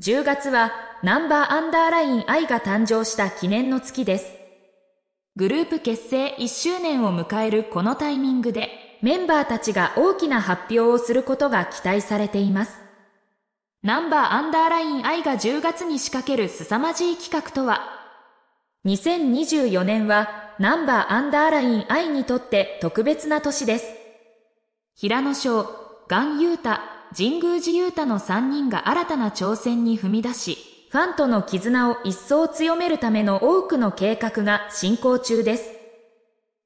10月はナンバーアンダーライン愛が誕生した記念の月です。グループ結成1周年を迎えるこのタイミングで、メンバーたちが大きな発表をすることが期待されています。ナンバーアンダーライン愛が10月に仕掛ける凄まじい企画とは、2024年はナンバーアンダーライン愛にとって特別な年です。平野翔、岩優太、神宮寺勇太の3人が新たな挑戦に踏み出し、ファンとの絆を一層強めるための多くの計画が進行中です。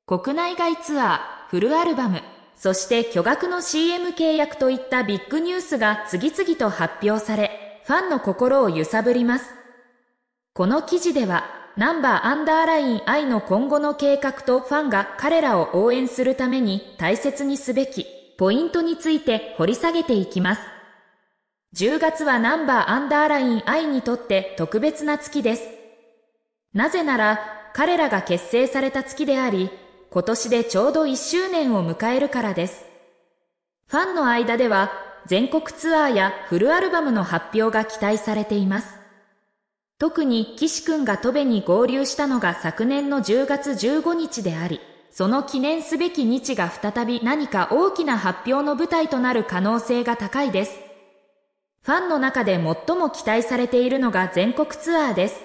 国内外ツアー、フルアルバム、そして巨額の CM 契約といったビッグニュースが次々と発表され、ファンの心を揺さぶります。この記事では、ナンバーアンダーライン I の今後の計画とファンが彼らを応援するために大切にすべきポイントについて掘り下げていきます。10月はナンバーアンダーライン I にとって特別な月です。なぜなら彼らが結成された月であり、今年でちょうど1周年を迎えるからです。ファンの間では全国ツアーやフルアルバムの発表が期待されています。特に岸くんが戸部に合流したのが昨年の10月15日であり、その記念すべき日が再び何か大きな発表の舞台となる可能性が高いです。ファンの中で最も期待されているのが全国ツアーです。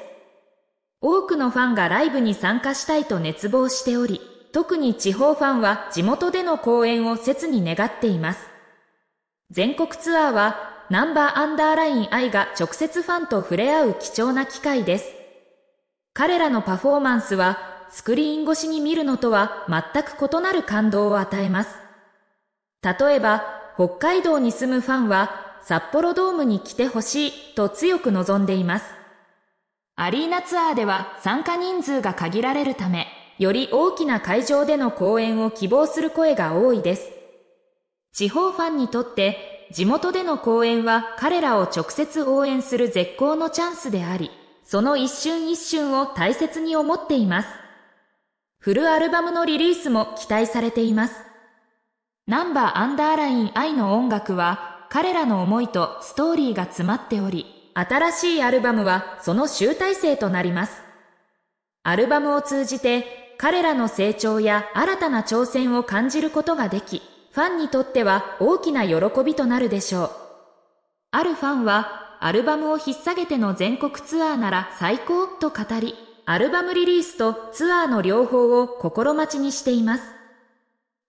多くのファンがライブに参加したいと熱望しており、特に地方ファンは地元での公演を切に願っています。全国ツアーはナンバーアンダーライン I が直接ファンと触れ合う貴重な機会です。彼らのパフォーマンスはスクリーン越しに見るのとは全く異なる感動を与えます。例えば、北海道に住むファンは札幌ドームに来てほしいと強く望んでいます。アリーナツアーでは参加人数が限られるため、より大きな会場での公演を希望する声が多いです。地方ファンにとって地元での公演は彼らを直接応援する絶好のチャンスであり、その一瞬一瞬を大切に思っています。フルアルバムのリリースも期待されています。ナンバーアンダーライン愛の音楽は彼らの思いとストーリーが詰まっており、新しいアルバムはその集大成となります。アルバムを通じて彼らの成長や新たな挑戦を感じることができ、ファンにとっては大きな喜びとなるでしょう。あるファンはアルバムを引っ提げての全国ツアーなら最高と語り、アルバムリリースとツアーの両方を心待ちにしています。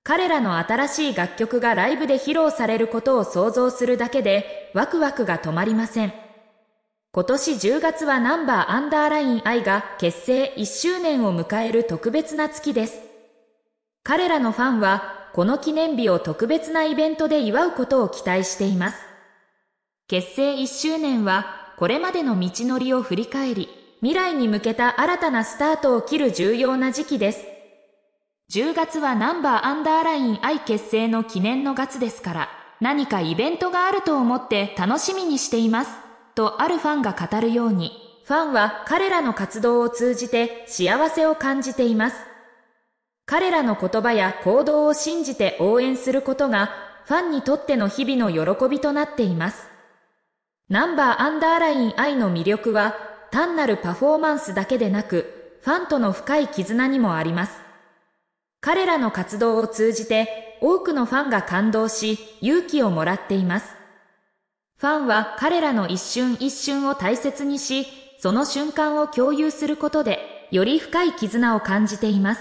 彼らの新しい楽曲がライブで披露されることを想像するだけでワクワクが止まりません。今年10月はナンバーアンダーライン I が結成1周年を迎える特別な月です。彼らのファンはこの記念日を特別なイベントで祝うことを期待しています。結成1周年はこれまでの道のりを振り返り、未来に向けた新たなスタートを切る重要な時期です。10月はナンバーアンダーライン愛結成の記念の月ですから、何かイベントがあると思って楽しみにしています。とあるファンが語るように、ファンは彼らの活動を通じて幸せを感じています。彼らの言葉や行動を信じて応援することが、ファンにとっての日々の喜びとなっています。ナンバーアンダーライン愛の魅力は、単なるパフォーマンスだけでなく、ファンとの深い絆にもあります。彼らの活動を通じて、多くのファンが感動し、勇気をもらっています。ファンは彼らの一瞬一瞬を大切にし、その瞬間を共有することで、より深い絆を感じています。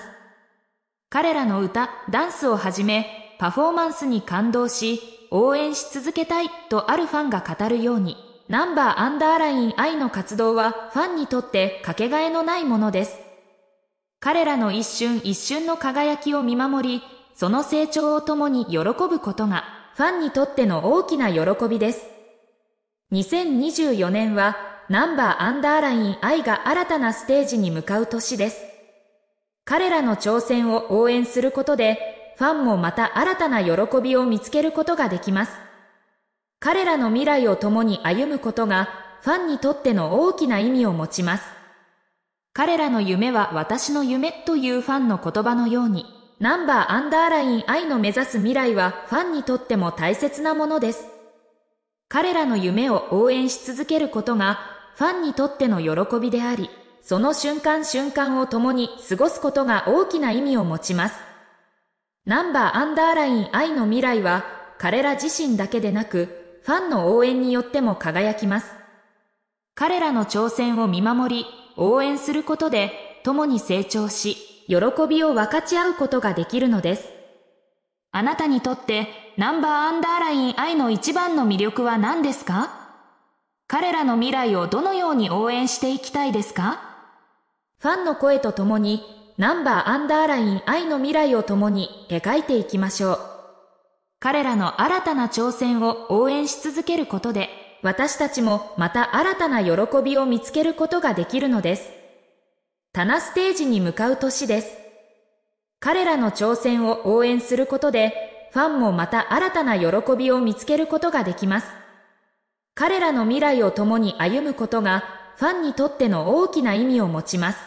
彼らの歌、ダンスをはじめ、パフォーマンスに感動し、応援し続けたいとあるファンが語るように、ナンバーアンダーライン愛の活動はファンにとってかけがえのないものです。彼らの一瞬一瞬の輝きを見守り、その成長を共に喜ぶことが、ファンにとっての大きな喜びです。2024年は、ナンバーアンダーライン愛が新たなステージに向かう年です。彼らの挑戦を応援することで、ファンもまた新たな喜びを見つけることができます。彼らの未来を共に歩むことがファンにとっての大きな意味を持ちます。彼らの夢は私の夢というファンの言葉のように、ナンバーアンダーライン愛の目指す未来はファンにとっても大切なものです。彼らの夢を応援し続けることがファンにとっての喜びであり、その瞬間瞬間を共に過ごすことが大きな意味を持ちます。ナンバーアンダーライン愛の未来は彼ら自身だけでなく、ファンの応援によっても輝きます。彼らの挑戦を見守り、応援することで、共に成長し、喜びを分かち合うことができるのです。あなたにとってナンバーアンダーライン愛の一番の魅力は何ですか彼らの未来をどのように応援していきたいですかファンの声と共にナンバーアンダーライン愛の未来を共に描いていきましょう。彼らの新たな挑戦を応援し続けることで、私たちもまた新たな喜びを見つけることができるのです。棚ステージに向かう年です。彼らの挑戦を応援することで、ファンもまた新たな喜びを見つけることができます。彼らの未来を共に歩むことが、ファンにとっての大きな意味を持ちます。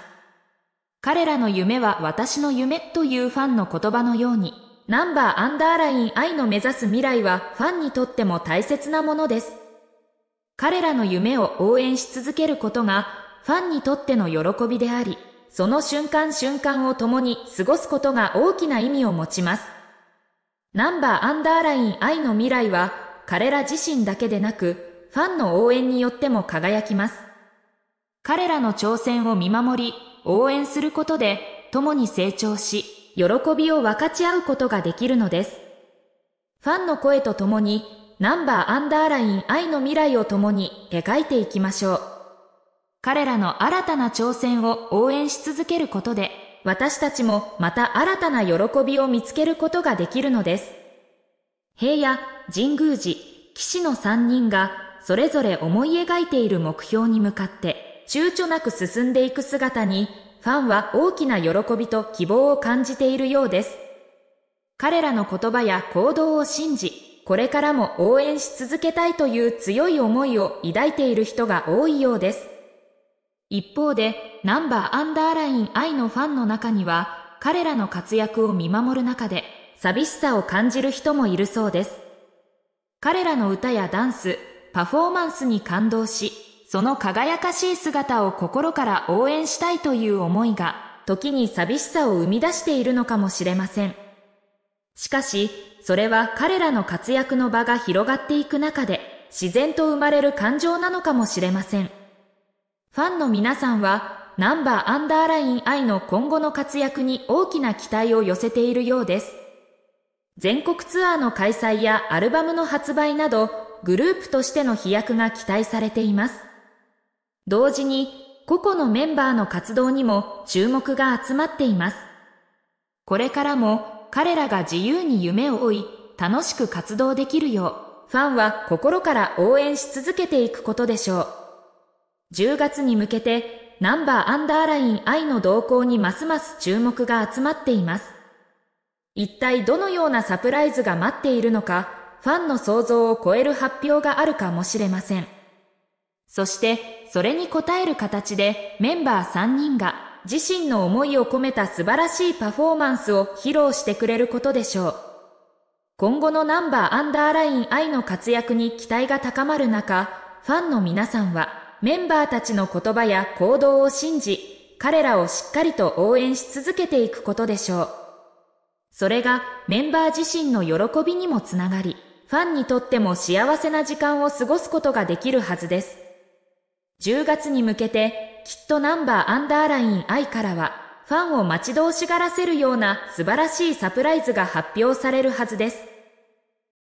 彼らの夢は私の夢というファンの言葉のように、ナンバーアンダーライン愛の目指す未来はファンにとっても大切なものです。彼らの夢を応援し続けることがファンにとっての喜びであり、その瞬間瞬間を共に過ごすことが大きな意味を持ちます。ナンバーアンダーライン愛の未来は彼ら自身だけでなく、ファンの応援によっても輝きます。彼らの挑戦を見守り、応援することで、共に成長し、喜びを分かち合うことができるのです。ファンの声とともに、ナンバーアンダーライン愛の未来を共に描いていきましょう。彼らの新たな挑戦を応援し続けることで、私たちもまた新たな喜びを見つけることができるのです。平野、神宮寺、騎士の3人が、それぞれ思い描いている目標に向かって、躊躇なく進んでいく姿にファンは大きな喜びと希望を感じているようです。彼らの言葉や行動を信じ、これからも応援し続けたいという強い思いを抱いている人が多いようです。一方で、ナンバーアンダーライン愛のファンの中には、彼らの活躍を見守る中で、寂しさを感じる人もいるそうです。彼らの歌やダンス、パフォーマンスに感動し、その輝かしい姿を心から応援したいという思いが、時に寂しさを生み出しているのかもしれません。しかし、それは彼らの活躍の場が広がっていく中で、自然と生まれる感情なのかもしれません。ファンの皆さんは、ナンバーアンダーライン I の今後の活躍に大きな期待を寄せているようです。全国ツアーの開催やアルバムの発売など、グループとしての飛躍が期待されています。同時に個々のメンバーの活動にも注目が集まっています。これからも彼らが自由に夢を追い、楽しく活動できるよう、ファンは心から応援し続けていくことでしょう。10月に向けて、ナンバーアンダーライン愛の動向にますます注目が集まっています。一体どのようなサプライズが待っているのか、ファンの想像を超える発表があるかもしれません。そしてそれに応える形でメンバー3人が自身の思いを込めた素晴らしいパフォーマンスを披露してくれることでしょう。今後のナンバーアンダーライン愛の活躍に期待が高まる中、ファンの皆さんはメンバーたちの言葉や行動を信じ、彼らをしっかりと応援し続けていくことでしょう。それがメンバー自身の喜びにもつながり、ファンにとっても幸せな時間を過ごすことができるはずです。10月に向けて、きっとナンバーアンダーライン愛からは、ファンを待ち遠しがらせるような素晴らしいサプライズが発表されるはずです。